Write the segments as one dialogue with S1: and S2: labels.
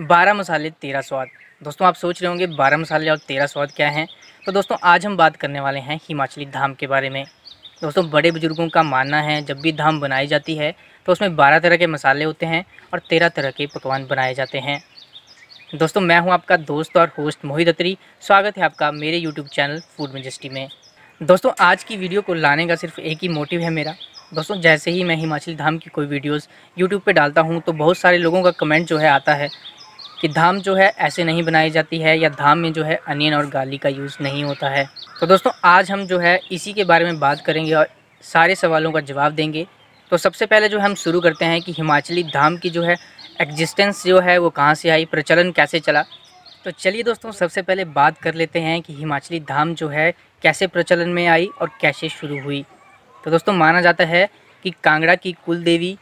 S1: बारह मसाले तेरह स्वाद दोस्तों आप सोच रहे होंगे बारह मसाले और तेरह स्वाद क्या हैं तो दोस्तों आज हम बात करने वाले हैं हिमाचली धाम के बारे में दोस्तों बड़े बुजुर्गों का मानना है जब भी धाम बनाई जाती है तो उसमें बारह तरह के मसाले होते हैं और तेरह तरह के पकवान बनाए जाते हैं दोस्तों मैं हूं आपका दोस्त और होस्ट मोहित अत्री स्वागत है आपका मेरे यूट्यूब चैनल फूड मजस्टी में दोस्तों आज की वीडियो को लाने का सिर्फ एक ही मोटिव है मेरा दोस्तों जैसे ही मैं हिमाचल धाम की कोई वीडियोस यूट्यूब पे डालता हूँ तो बहुत सारे लोगों का कमेंट जो है आता है कि धाम जो है ऐसे नहीं बनाई जाती है या धाम में जो है अनियन और गाली का यूज़ नहीं होता है तो दोस्तों आज हम जो है इसी के बारे में बात करेंगे और सारे सवालों का जवाब देंगे तो सबसे पहले जो हम शुरू करते हैं कि हिमाचली धाम की जो है एग्जिस्टेंस जो है वो कहाँ से आई प्रचलन कैसे चला तो चलिए दोस्तों सबसे पहले बात कर लेते हैं कि हिमाचली धाम जो है कैसे प्रचलन में आई और कैसे शुरू हुई तो दोस्तों माना जाता है कि कांगड़ा की कुल देवी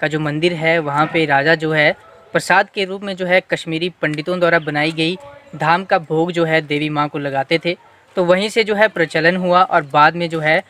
S1: का जो मंदिर है वहाँ पे राजा जो है प्रसाद के रूप में जो है कश्मीरी पंडितों द्वारा बनाई गई धाम का भोग जो है देवी माँ को लगाते थे तो वहीं से जो है प्रचलन हुआ और बाद में जो है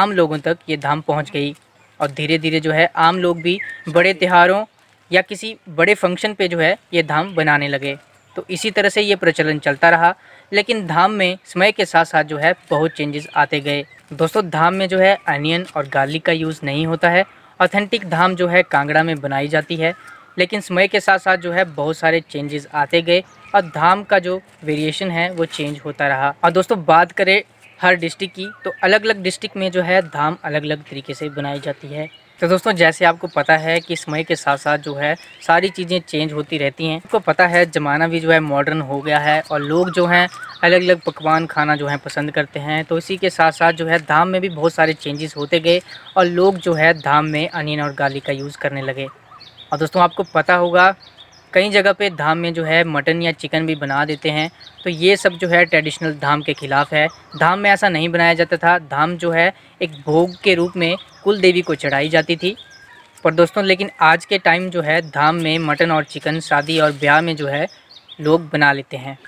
S1: आम लोगों तक ये धाम पहुँच गई और धीरे धीरे जो है आम लोग भी बड़े त्योहारों या किसी बड़े फंक्शन पे जो है ये धाम बनाने लगे तो इसी तरह से ये प्रचलन चलता रहा लेकिन धाम में समय के साथ साथ जो है बहुत चेंजेस आते गए दोस्तों धाम में जो है अनियन और गार्लिक का यूज़ नहीं होता है ऑथेंटिक धाम जो है कांगड़ा में बनाई जाती है लेकिन समय के साथ साथ जो है बहुत सारे चेंजेस आते गए और धाम का जो वेरिएशन है वो चेंज होता रहा और दोस्तों बात करें हर डिस्ट्रिक्ट की तो अलग अलग डिस्ट्रिक्ट में जो है धाम अलग अलग तरीके से बनाई जाती है तो दोस्तों जैसे आपको पता है कि समय के साथ साथ जो है सारी चीज़ें चेंज होती रहती हैं आपको पता है ज़माना भी जो है मॉडर्न हो गया है और लोग जो हैं अलग अलग पकवान खाना जो है पसंद करते हैं तो इसी के साथ साथ जो है धाम में भी बहुत सारे चेंजेस होते गए और लोग जो है धाम में अनियन और गार्लिक का यूज़ करने लगे और दोस्तों आपको पता होगा कई जगह पे धाम में जो है मटन या चिकन भी बना देते हैं तो ये सब जो है ट्रेडिशनल धाम के ख़िलाफ़ है धाम में ऐसा नहीं बनाया जाता था धाम जो है एक भोग के रूप में कुल देवी को चढ़ाई जाती थी पर दोस्तों लेकिन आज के टाइम जो है धाम में मटन और चिकन शादी और ब्याह में जो है लोग बना लेते हैं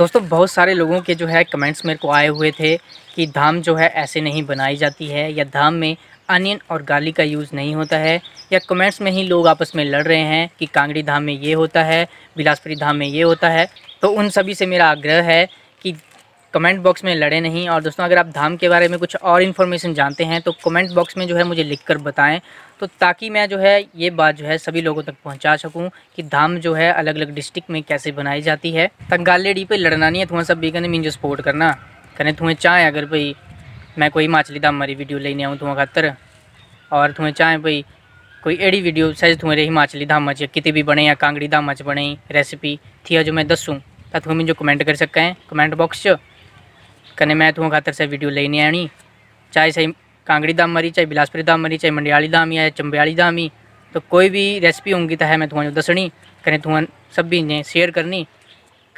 S1: दोस्तों बहुत सारे लोगों के जो है कमेंट्स मेरे को आए हुए थे कि धाम जो है ऐसे नहीं बनाई जाती है या धाम में अनियन और गाली का यूज़ नहीं होता है या कमेंट्स में ही लोग आपस में लड़ रहे हैं कि कांगड़ी धाम में ये होता है बिलासपुरी धाम में ये होता है तो उन सभी से मेरा आग्रह है कि कमेंट बॉक्स में लड़े नहीं और दोस्तों अगर आप धाम के बारे में कुछ और इन्फॉर्मेशन जानते हैं तो कमेंट बॉक्स में जो है मुझे लिख कर बताएँ तो ताकि मैं जो है ये बात जो है सभी लोगों तक पहुंचा सकूं कि धाम जो है अलग अलग डिस्ट्रिक्ट में कैसे बनाई जाती है तंगालेडी पर लड़ना नहीं है थोड़ा सब बेगन मीन जो सपोर्ट करना कहने तुम्हें चाहें अगर भाई मैं कोई माछली धाम वाली वीडियो लेने आऊँ तुम्हारे खातर और तुम्हें चाहे भाई कोई एड़ी वीडियो सहज तुम्हें रही माछली धाम या कितने भी बने या कांगड़ी धाम बने रेसिपी थी जो मैं दसूँ तो तुम मुझे कमेंट कर सकते हैं कमेंट बॉक्स च कने मैं तुम्हारे खातर से वीडियो लेने आनी चाहे सही कांगड़ी धाम मरी चाहे बिलासपुरी धाम मरी चाहे मंडियाली धाम या चंबियाली धाम ही तो कोई भी रेसिपी होंगी तो है मैं तुम्हें दसनी कने तुम सब ने शेयर करनी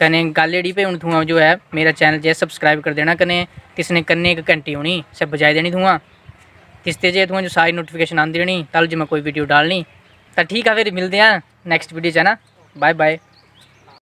S1: कने गल जेह्ड़ी भाई हून जो है मेरा चैनल जो है सब्सक्राइब कर देना कन्नै किसने कन्नै एक घंटी होनी सब बजाई देनी थुआं किसते जे थुआं जो सारी नोटिफिकेशन आंदी रहनी तल जो मैं कोई वीडियो डालनी तो ठीक है फिर मिलते हैं नैक्सट वीडियो च है ना बाय बाय